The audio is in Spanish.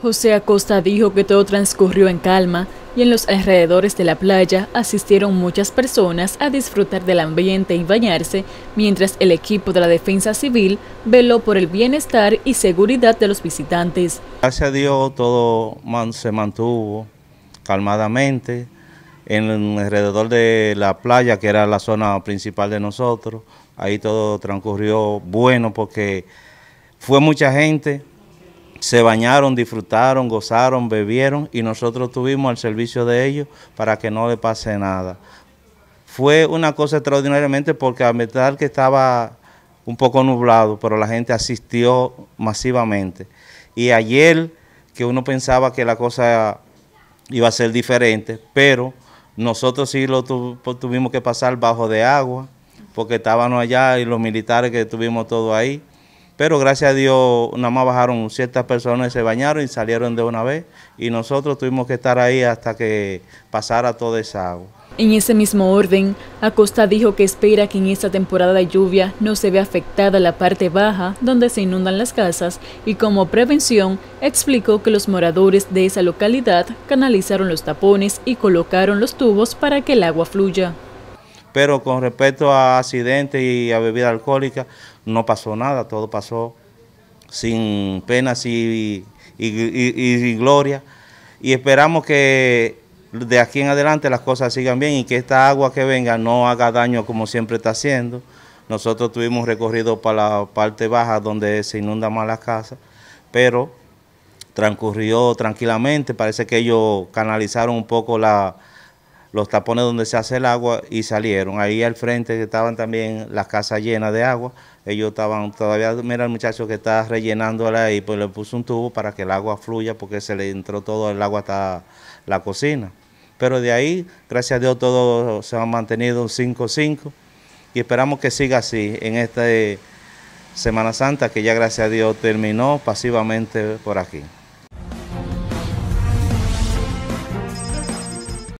José Acosta dijo que todo transcurrió en calma y en los alrededores de la playa asistieron muchas personas a disfrutar del ambiente y bañarse, mientras el equipo de la Defensa Civil veló por el bienestar y seguridad de los visitantes. Gracias a Dios todo se mantuvo calmadamente en alrededor de la playa, que era la zona principal de nosotros. Ahí todo transcurrió bueno porque fue mucha gente, se bañaron, disfrutaron, gozaron, bebieron y nosotros tuvimos al servicio de ellos para que no le pase nada. Fue una cosa extraordinariamente porque a mitad que estaba un poco nublado, pero la gente asistió masivamente. Y ayer que uno pensaba que la cosa iba a ser diferente, pero nosotros sí lo pues, tuvimos que pasar bajo de agua, porque estábamos allá y los militares que tuvimos todo ahí pero gracias a Dios, nada más bajaron ciertas personas, y se bañaron y salieron de una vez. Y nosotros tuvimos que estar ahí hasta que pasara toda esa agua. En ese mismo orden, Acosta dijo que espera que en esta temporada de lluvia no se vea afectada la parte baja donde se inundan las casas y como prevención explicó que los moradores de esa localidad canalizaron los tapones y colocaron los tubos para que el agua fluya. Pero con respecto a accidentes y a bebida alcohólica, no pasó nada, todo pasó sin penas y, y, gloria. Y esperamos que de aquí en adelante las cosas sigan bien y que esta agua que venga no haga daño como siempre está haciendo. Nosotros tuvimos recorrido para la parte baja donde se inunda más las casas, pero transcurrió tranquilamente. Parece que ellos canalizaron un poco la, los tapones donde se hace el agua y salieron. Ahí al frente estaban también las casas llenas de agua, ellos estaban todavía, mira el muchacho que está rellenándola ahí, pues le puso un tubo para que el agua fluya porque se le entró todo el agua hasta la cocina. Pero de ahí, gracias a Dios, todo se ha mantenido 5-5 y esperamos que siga así en esta eh, Semana Santa que ya gracias a Dios terminó pasivamente por aquí.